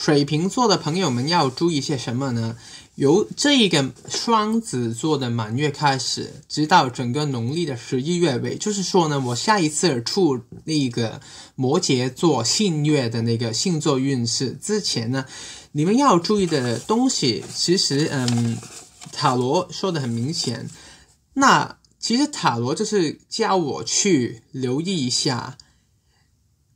水瓶座的朋友们要注意些什么呢？由这一个双子座的满月开始，直到整个农历的十一月尾，就是说呢，我下一次处那个摩羯座新月的那个星座运势之前呢，你们要注意的东西，其实嗯，塔罗说的很明显。那其实塔罗就是叫我去留意一下。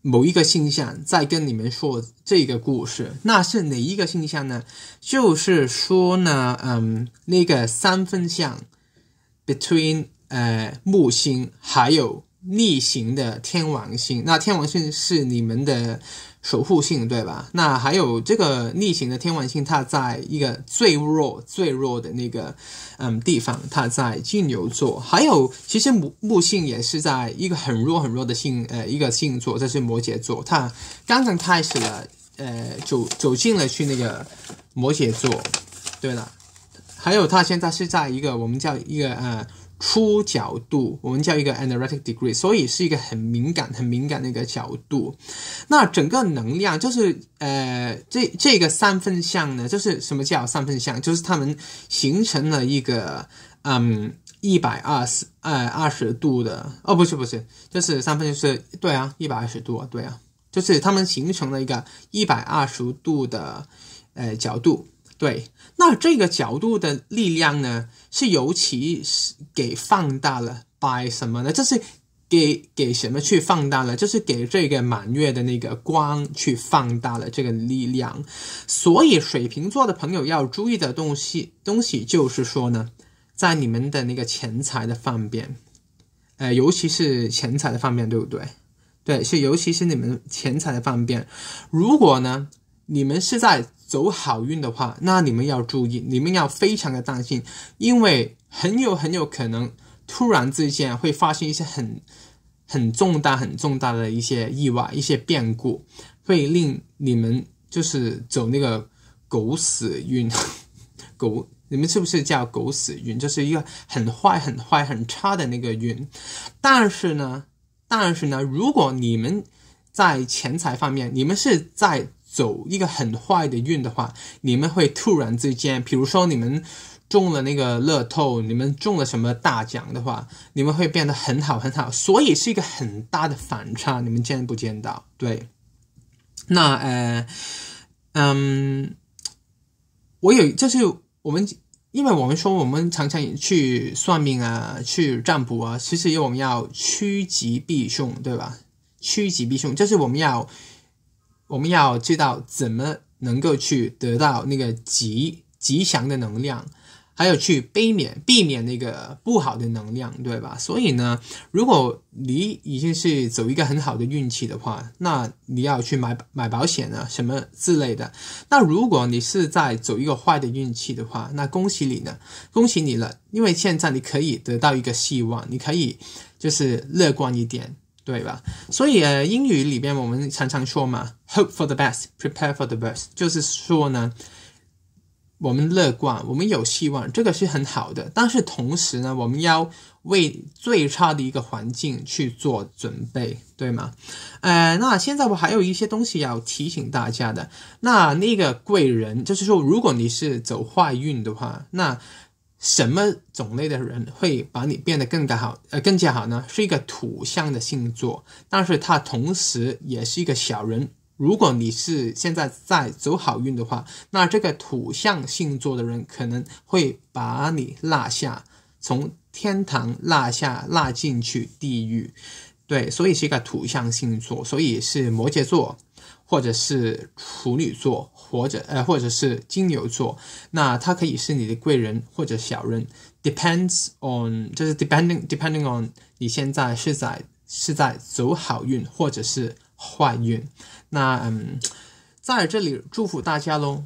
某一个星象在跟你们说这个故事，那是哪一个星象呢？就是说呢，嗯，那个三分相，between 呃木星还有。逆行的天王星，那天王星是你们的守护星，对吧？那还有这个逆行的天王星，它在一个最弱最弱的那个嗯地方，它在金牛座。还有，其实木木星也是在一个很弱很弱的星，呃，一个星座，这是摩羯座。它刚刚开始了，呃，走走进了去那个摩羯座。对了，还有它现在是在一个我们叫一个呃。出角度，我们叫一个 a n e r y t i c degree，所以是一个很敏感、很敏感的一个角度。那整个能量就是，呃，这这个三分相呢，就是什么叫三分相？就是它们形成了一个，嗯，一百二十呃二十度的，哦，不是不是，就是三分就是对啊，一百二十度，对啊，就是它们形成了一个一百二十度的，呃，角度。对，那这个角度的力量呢，是尤其是给放大了，b y 什么呢？这是给给什么去放大了？就是给这个满月的那个光去放大了这个力量。所以水瓶座的朋友要注意的东西东西就是说呢，在你们的那个钱财的方面，呃，尤其是钱财的方面，对不对？对，是尤其是你们钱财的方面。如果呢，你们是在。走好运的话，那你们要注意，你们要非常的当心，因为很有很有可能突然之间会发生一些很很重大、很重大的一些意外、一些变故，会令你们就是走那个狗屎运，狗，你们是不是叫狗屎运？就是一个很坏、很坏、很差的那个运。但是呢，但是呢，如果你们在钱财方面，你们是在。走一个很坏的运的话，你们会突然之间，比如说你们中了那个乐透，你们中了什么大奖的话，你们会变得很好很好，所以是一个很大的反差，你们见不见到？对，那呃，嗯，我有就是我们，因为我们说我们常常去算命啊，去占卜啊，其实我们要趋吉避凶，对吧？趋吉避凶，就是我们要。我们要知道怎么能够去得到那个吉吉祥的能量，还有去避免避免那个不好的能量，对吧？所以呢，如果你已经是走一个很好的运气的话，那你要去买买保险啊，什么之类的。那如果你是在走一个坏的运气的话，那恭喜你呢，恭喜你了，因为现在你可以得到一个希望，你可以就是乐观一点，对吧？所以英语里边我们常常说嘛。Hope for the best, prepare for the worst，就是说呢，我们乐观，我们有希望，这个是很好的。但是同时呢，我们要为最差的一个环境去做准备，对吗？呃，那现在我还有一些东西要提醒大家的。那那个贵人，就是说，如果你是走坏运的话，那什么种类的人会把你变得更加好？呃，更加好呢？是一个土象的星座，但是它同时也是一个小人。如果你是现在在走好运的话，那这个土象星座的人可能会把你落下，从天堂落下，落进去地狱。对，所以是一个土象星座，所以是摩羯座，或者是处女座，或者呃，或者是金牛座。那他可以是你的贵人或者小人，depends on，就是 depending，depending on，你现在是在是在走好运，或者是。怀孕，那嗯，在这里祝福大家喽。